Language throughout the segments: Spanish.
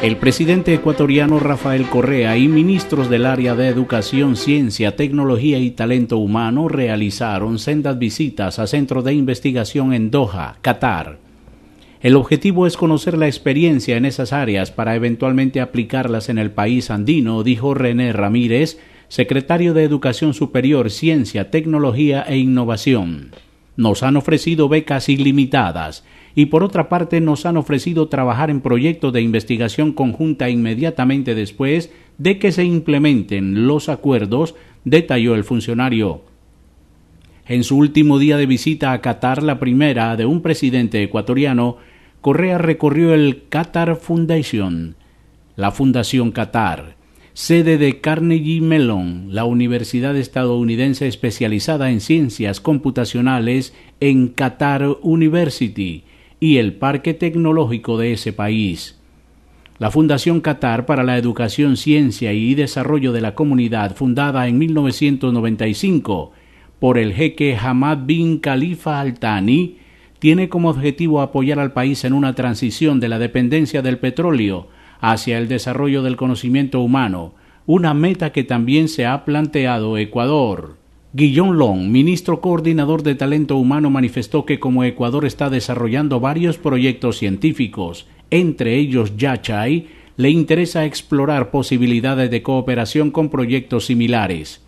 El presidente ecuatoriano Rafael Correa y ministros del área de Educación, Ciencia, Tecnología y Talento Humano realizaron sendas visitas a centros de investigación en Doha, Qatar. El objetivo es conocer la experiencia en esas áreas para eventualmente aplicarlas en el país andino, dijo René Ramírez, secretario de Educación Superior, Ciencia, Tecnología e Innovación nos han ofrecido becas ilimitadas y por otra parte nos han ofrecido trabajar en proyectos de investigación conjunta inmediatamente después de que se implementen los acuerdos, detalló el funcionario. En su último día de visita a Qatar, la primera de un presidente ecuatoriano, Correa recorrió el Qatar Foundation, la Fundación Qatar, sede de Carnegie Mellon, la universidad estadounidense especializada en ciencias computacionales en Qatar University y el parque tecnológico de ese país. La Fundación Qatar para la Educación, Ciencia y Desarrollo de la Comunidad, fundada en 1995 por el jeque Hamad bin Khalifa Al Thani, tiene como objetivo apoyar al país en una transición de la dependencia del petróleo hacia el desarrollo del conocimiento humano, una meta que también se ha planteado Ecuador. Guillón Long, ministro coordinador de talento humano, manifestó que como Ecuador está desarrollando varios proyectos científicos, entre ellos Yachay, le interesa explorar posibilidades de cooperación con proyectos similares.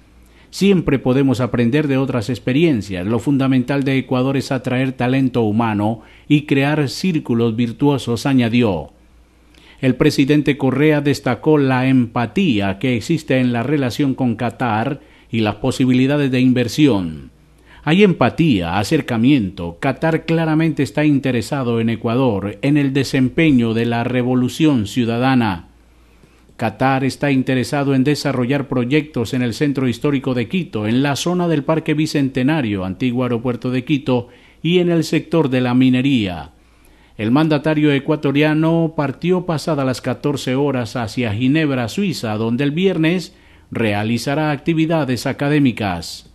Siempre podemos aprender de otras experiencias. Lo fundamental de Ecuador es atraer talento humano y crear círculos virtuosos, añadió. El presidente Correa destacó la empatía que existe en la relación con Qatar y las posibilidades de inversión. Hay empatía, acercamiento. Qatar claramente está interesado en Ecuador, en el desempeño de la revolución ciudadana. Qatar está interesado en desarrollar proyectos en el centro histórico de Quito, en la zona del Parque Bicentenario, antiguo aeropuerto de Quito, y en el sector de la minería. El mandatario ecuatoriano partió pasadas las 14 horas hacia Ginebra, Suiza, donde el viernes realizará actividades académicas.